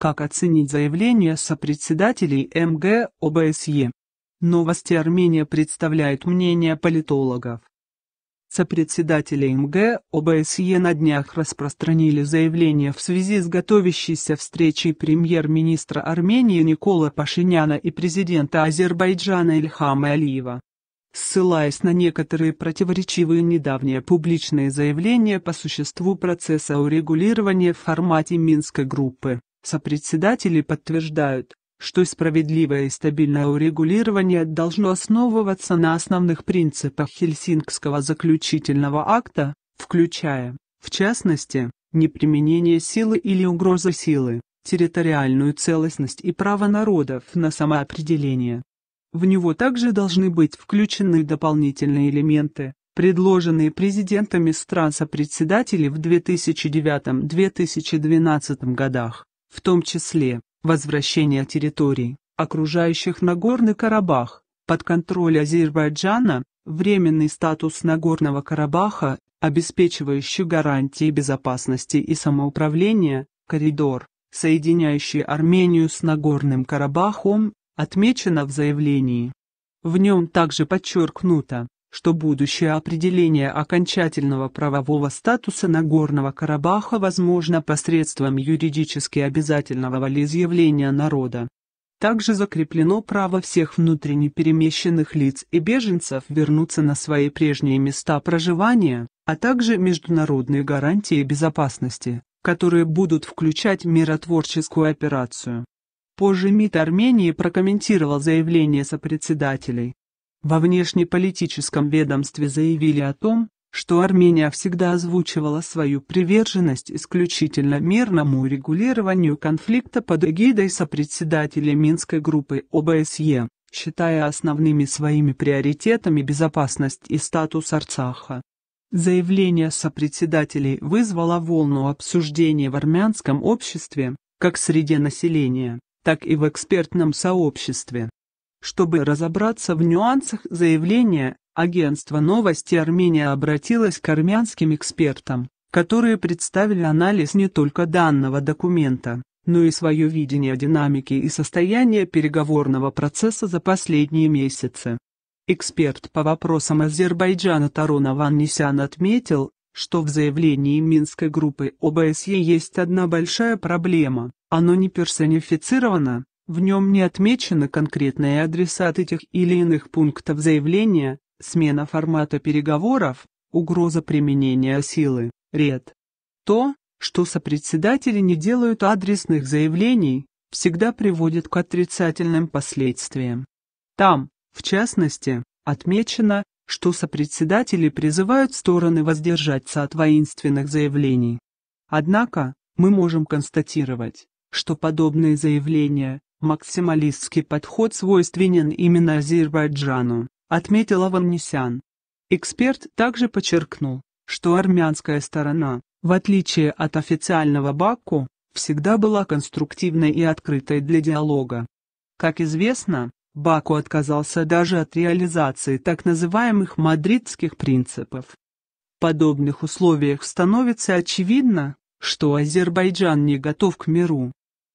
Как оценить заявление сопредседателей МГ ОБСЕ? Новости Армения представляет мнение политологов. Сопредседатели МГ ОБСЕ на днях распространили заявление в связи с готовящейся встречей премьер-министра Армении Никола Пашиняна и президента Азербайджана Ильхама Алиева. Ссылаясь на некоторые противоречивые недавние публичные заявления по существу процесса урегулирования в формате Минской группы. Сопредседатели подтверждают, что справедливое и стабильное урегулирование должно основываться на основных принципах Хельсинкского заключительного акта, включая, в частности, неприменение силы или угрозы силы, территориальную целостность и право народов на самоопределение. В него также должны быть включены дополнительные элементы, предложенные президентами стран сопредседателей в 2009-2012 годах в том числе возвращение территорий, окружающих Нагорный Карабах, под контроль Азербайджана, временный статус Нагорного Карабаха, обеспечивающий гарантии безопасности и самоуправления, коридор, соединяющий Армению с Нагорным Карабахом, отмечено в заявлении. В нем также подчеркнуто, что будущее определение окончательного правового статуса Нагорного Карабаха возможно посредством юридически обязательного волеизъявления народа. Также закреплено право всех внутренне перемещенных лиц и беженцев вернуться на свои прежние места проживания, а также международные гарантии безопасности, которые будут включать миротворческую операцию. Позже МИД Армении прокомментировал заявление сопредседателей, во внешнеполитическом ведомстве заявили о том, что Армения всегда озвучивала свою приверженность исключительно мирному регулированию конфликта под эгидой сопредседателя Минской группы ОБСЕ, считая основными своими приоритетами безопасность и статус Арцаха. Заявление сопредседателей вызвало волну обсуждений в армянском обществе, как среди населения, так и в экспертном сообществе. Чтобы разобраться в нюансах заявления, агентство новости Армения обратилось к армянским экспертам, которые представили анализ не только данного документа, но и свое видение динамики и состояния переговорного процесса за последние месяцы. Эксперт по вопросам Азербайджана Тарон Аваннисян отметил, что в заявлении Минской группы ОБСЕ есть одна большая проблема, оно не персонифицировано, в нем не отмечены конкретные адресаты тех или иных пунктов заявления, смена формата переговоров, угроза применения силы, ред. То, что сопредседатели не делают адресных заявлений, всегда приводит к отрицательным последствиям. Там, в частности, отмечено, что сопредседатели призывают стороны воздержаться от воинственных заявлений. Однако, мы можем констатировать, что подобные заявления Максималистский подход свойственен именно Азербайджану, отметил Аванесян. Эксперт также подчеркнул, что армянская сторона, в отличие от официального Баку, всегда была конструктивной и открытой для диалога. Как известно, Баку отказался даже от реализации так называемых мадридских принципов. В подобных условиях становится очевидно, что Азербайджан не готов к миру.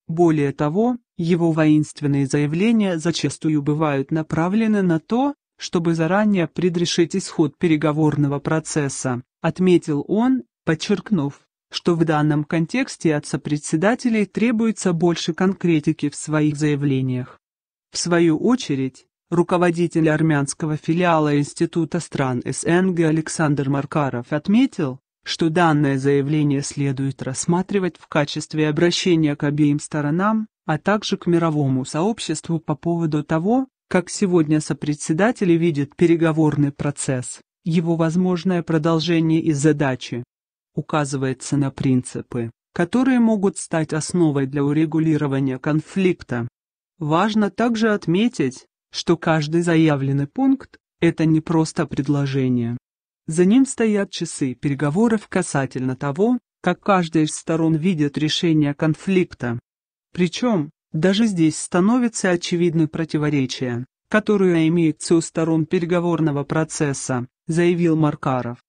Более того, его воинственные заявления зачастую бывают направлены на то, чтобы заранее предрешить исход переговорного процесса, отметил он, подчеркнув, что в данном контексте от сопредседателей требуется больше конкретики в своих заявлениях. В свою очередь, руководитель армянского филиала Института стран СНГ Александр Маркаров отметил, что данное заявление следует рассматривать в качестве обращения к обеим сторонам, а также к мировому сообществу по поводу того, как сегодня сопредседатели видят переговорный процесс, его возможное продолжение и задачи. Указывается на принципы, которые могут стать основой для урегулирования конфликта. Важно также отметить, что каждый заявленный пункт – это не просто предложение. За ним стоят часы переговоров касательно того, как каждая из сторон видит решение конфликта. Причем, даже здесь становится очевидны противоречие, которое имеются у сторон переговорного процесса, заявил Маркаров.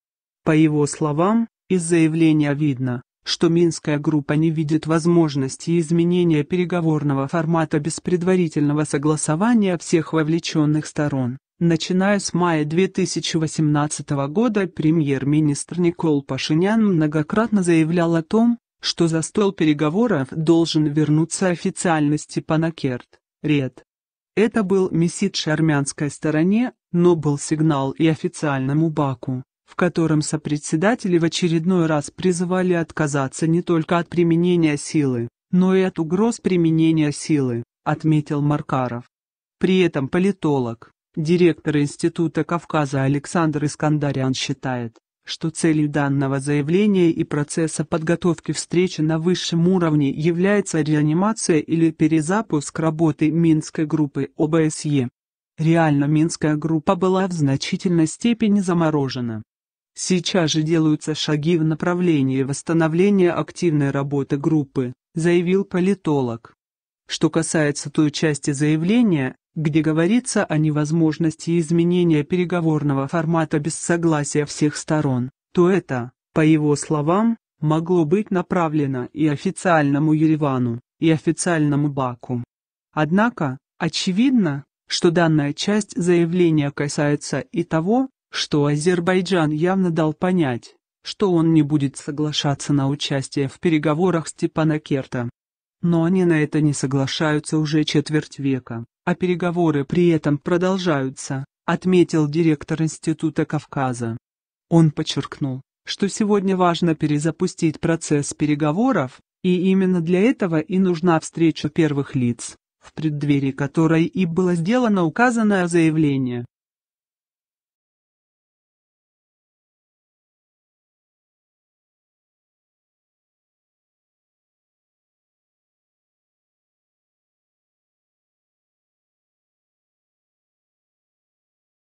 По его словам, из заявления видно, что Минская группа не видит возможности изменения переговорного формата без предварительного согласования всех вовлеченных сторон. Начиная с мая 2018 года премьер-министр Никол Пашинян многократно заявлял о том, что за стол переговоров должен вернуться официальности Панакерт, Ред. Это был месидж армянской стороне, но был сигнал и официальному Баку, в котором сопредседатели в очередной раз призывали отказаться не только от применения силы, но и от угроз применения силы, отметил Маркаров. При этом политолог, директор Института Кавказа Александр Искандарян считает, что целью данного заявления и процесса подготовки встречи на высшем уровне является реанимация или перезапуск работы Минской группы ОБСЕ. Реально Минская группа была в значительной степени заморожена. Сейчас же делаются шаги в направлении восстановления активной работы группы, заявил политолог. Что касается той части заявления, где говорится о невозможности изменения переговорного формата без согласия всех сторон, то это, по его словам, могло быть направлено и официальному Еревану, и официальному Баку. Однако, очевидно, что данная часть заявления касается и того, что Азербайджан явно дал понять, что он не будет соглашаться на участие в переговорах Степана Керта. Но они на это не соглашаются уже четверть века, а переговоры при этом продолжаются, отметил директор Института Кавказа. Он подчеркнул, что сегодня важно перезапустить процесс переговоров, и именно для этого и нужна встреча первых лиц, в преддверии которой и было сделано указанное заявление.